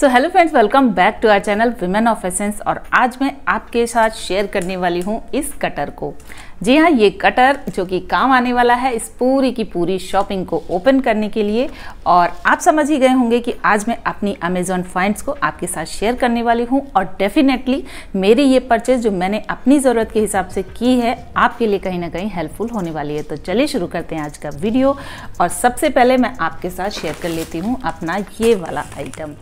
so hello friends welcome back to our channel women of essence और आज मैं आपके साथ शेयर करने वाली हूँ इस कटर को जी हाँ ये कटर जो कि काम आने वाला है इस पूरी की पूरी शॉपिंग को ओपन करने के लिए और आप समझ ही गए होंगे कि आज मैं अपनी अमेजोन फाइंड्स को आपके साथ शेयर करने वाली हूँ और डेफिनेटली मेरी ये परचेज जो मैंने अपनी ज़रूरत के हिसाब से की है आपके लिए कहीं ना कहीं हेल्पफुल होने वाली है तो चलिए शुरू करते हैं आज का वीडियो और सबसे पहले मैं आपके साथ शेयर कर लेती हूँ अपना ये वाला आइटम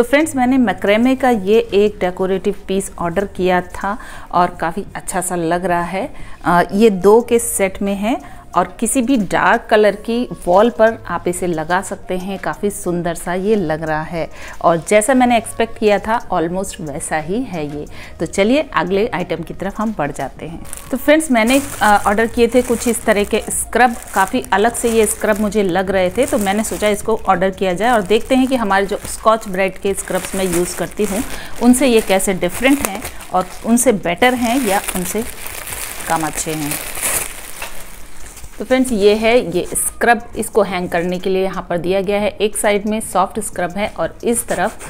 तो फ्रेंड्स मैंने मक्रेमे का ये एक डेकोरेटिव पीस ऑर्डर किया था और काफ़ी अच्छा सा लग रहा है आ, ये दो के सेट में है और किसी भी डार्क कलर की वॉल पर आप इसे लगा सकते हैं काफ़ी सुंदर सा ये लग रहा है और जैसा मैंने एक्सपेक्ट किया था ऑलमोस्ट वैसा ही है ये तो चलिए अगले आइटम की तरफ हम बढ़ जाते हैं तो फ्रेंड्स मैंने ऑर्डर किए थे कुछ इस तरह के स्क्रब काफ़ी अलग से ये स्क्रब मुझे लग रहे थे तो मैंने सोचा इसको ऑर्डर किया जाए और देखते हैं कि हमारे जो स्कॉच ब्रेड के स्क्रब्स मैं यूज़ करती हूँ उनसे ये कैसे डिफरेंट हैं और उनसे बेटर हैं या उनसे कम अच्छे हैं तो फ्रेंड्स ये है ये स्क्रब इसको हैंग करने के लिए यहाँ पर दिया गया है एक साइड में सॉफ्ट स्क्रब है और इस तरफ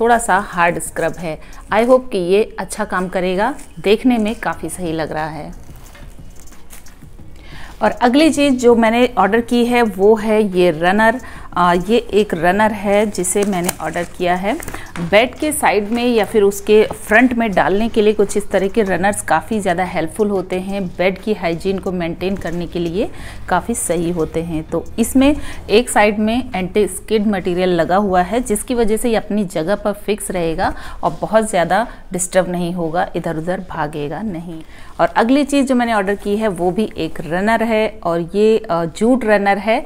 थोड़ा सा हार्ड स्क्रब है आई होप कि ये अच्छा काम करेगा देखने में काफ़ी सही लग रहा है और अगली चीज़ जो मैंने ऑर्डर की है वो है ये रनर आ, ये एक रनर है जिसे मैंने ऑर्डर किया है बेड के साइड में या फिर उसके फ्रंट में डालने के लिए कुछ इस तरह के रनर्स काफ़ी ज़्यादा हेल्पफुल होते हैं बेड की हाइजीन को मेंटेन करने के लिए काफ़ी सही होते हैं तो इसमें एक साइड में एंटी स्किड मटेरियल लगा हुआ है जिसकी वजह से ये अपनी जगह पर फिक्स रहेगा और बहुत ज़्यादा डिस्टर्ब नहीं होगा इधर उधर भागेगा नहीं और अगली चीज़ जो मैंने ऑर्डर की है वो भी एक रनर है और ये जूट रनर है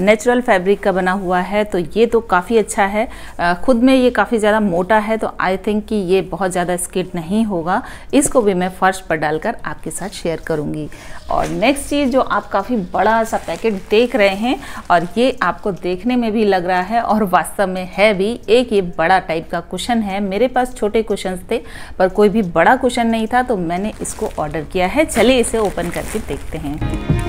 नेचुरल फैब्रिक का बना हुआ है तो ये तो काफ़ी अच्छा है खुद में ये काफ़ी ज़्यादा मोटा है तो आई थिंक कि ये बहुत ज़्यादा स्किट नहीं होगा इसको भी मैं फर्श पर डालकर आपके साथ शेयर करूँगी और नेक्स्ट चीज़ जो आप काफ़ी बड़ा सा पैकेट देख रहे हैं और ये आपको देखने में भी लग रहा है और वास्तव में है भी एक ये बड़ा टाइप का कुशन है मेरे पास छोटे कुशन थे पर कोई भी बड़ा कुशन नहीं था तो मैंने इसको ऑर्डर किया है चलिए इसे ओपन करके देखते हैं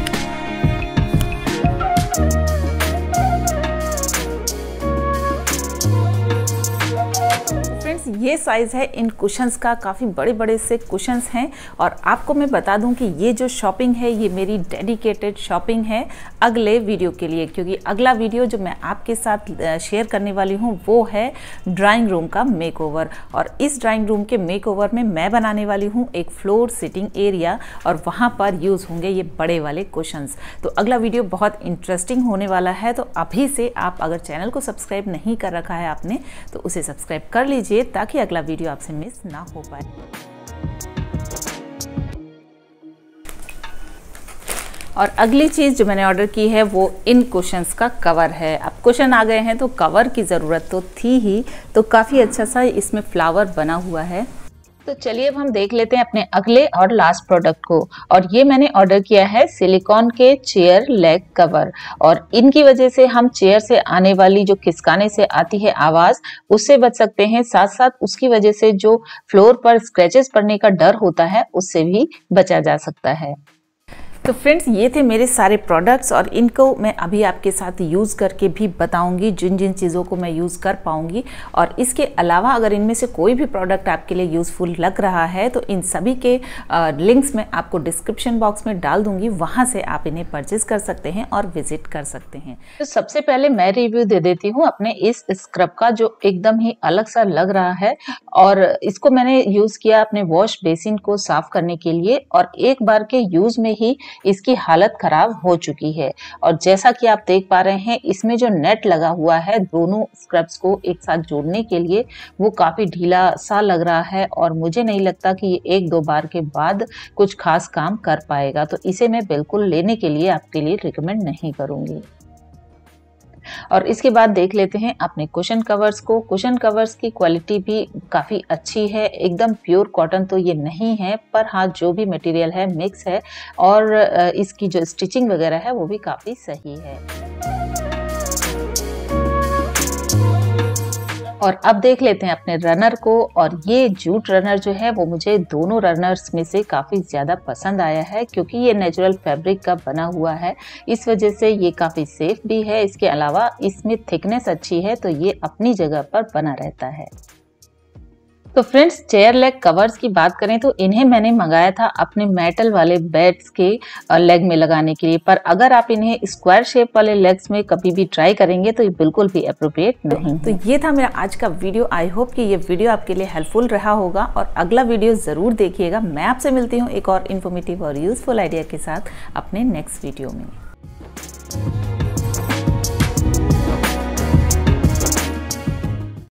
ये साइज़ है इन कुशंस का काफ़ी बड़े बड़े से कुशंस हैं और आपको मैं बता दूं कि ये जो शॉपिंग है ये मेरी डेडिकेटेड शॉपिंग है अगले वीडियो के लिए क्योंकि अगला वीडियो जो मैं आपके साथ शेयर करने वाली हूँ वो है ड्राइंग रूम का मेक और इस ड्राइंग रूम के मेक में मैं बनाने वाली हूँ एक फ्लोर सिटिंग एरिया और वहाँ पर यूज़ होंगे ये बड़े वाले क्वेश्चंस तो अगला वीडियो बहुत इंटरेस्टिंग होने वाला है तो अभी से आप अगर चैनल को सब्सक्राइब नहीं कर रखा है आपने तो उसे सब्सक्राइब कर लीजिए ताकि ताकि अगला वीडियो आपसे मिस ना हो पाए और अगली चीज़ जो मैंने ऑर्डर की है वो इन क्वेश्चंस का कवर है अब क्वेश्चन आ गए हैं तो कवर की ज़रूरत तो थी ही तो काफ़ी अच्छा सा इसमें फ्लावर बना हुआ है तो चलिए अब हम देख लेते हैं अपने अगले और लास्ट प्रोडक्ट को और ये मैंने ऑर्डर किया है सिलिकॉन के चेयर लेग कवर और इनकी वजह से हम चेयर से आने वाली जो खिसकाने से आती है आवाज़ उससे बच सकते हैं साथ साथ उसकी वजह से जो फ्लोर पर स्क्रेचेस पड़ने का डर होता है उससे भी बचा जा सकता है तो फ्रेंड्स ये थे मेरे सारे प्रोडक्ट्स और इनको मैं अभी आपके साथ यूज़ करके भी बताऊंगी जिन जिन चीज़ों को मैं यूज़ कर पाऊंगी और इसके अलावा अगर इनमें से कोई भी प्रोडक्ट आपके लिए यूज़फुल लग रहा है तो इन सभी के लिंक्स मैं आपको डिस्क्रिप्शन बॉक्स में डाल दूंगी वहाँ से आप इन्हें परचेज कर सकते हैं और विजिट कर सकते हैं तो सबसे पहले मैं रिव्यू दे देती हूँ अपने इस स्क्रब का जो एकदम ही अलग सा लग रहा है और इसको मैंने यूज़ किया अपने वॉश बेसिन को साफ करने के लिए और एक बार के यूज़ में ही इसकी हालत खराब हो चुकी है और जैसा कि आप देख पा रहे हैं इसमें जो नेट लगा हुआ है दोनों स्क्रब्स को एक साथ जोड़ने के लिए वो काफ़ी ढीला सा लग रहा है और मुझे नहीं लगता कि ये एक दो बार के बाद कुछ खास काम कर पाएगा तो इसे मैं बिल्कुल लेने के लिए आपके लिए रिकमेंड नहीं करूँगी और इसके बाद देख लेते हैं अपने क्वेश्चन कवर्स को क्वेश्चन कवर्स की क्वालिटी भी काफ़ी अच्छी है एकदम प्योर कॉटन तो ये नहीं है पर हाँ जो भी मटेरियल है मिक्स है और इसकी जो स्टिचिंग वगैरह है वो भी काफ़ी सही है और अब देख लेते हैं अपने रनर को और ये जूट रनर जो है वो मुझे दोनों रनर्स में से काफ़ी ज़्यादा पसंद आया है क्योंकि ये नेचुरल फैब्रिक का बना हुआ है इस वजह से ये काफ़ी सेफ भी है इसके अलावा इसमें थिकनेस अच्छी है तो ये अपनी जगह पर बना रहता है तो फ्रेंड्स चेयर लेग कवर्स की बात करें तो इन्हें मैंने मंगाया था अपने मेटल वाले बेड्स के लेग में लगाने के लिए पर अगर आप इन्हें स्क्वायर शेप वाले लेग्स में कभी भी ट्राई करेंगे तो ये बिल्कुल भी अप्रोप्रिएट नहीं तो ये था मेरा आज का वीडियो आई होप कि ये वीडियो आपके लिए हेल्पफुल रहा होगा और अगला वीडियो ज़रूर देखिएगा मैं आपसे मिलती हूँ एक और इन्फॉर्मेटिव और यूज़फुल आइडिया के साथ अपने नेक्स्ट वीडियो में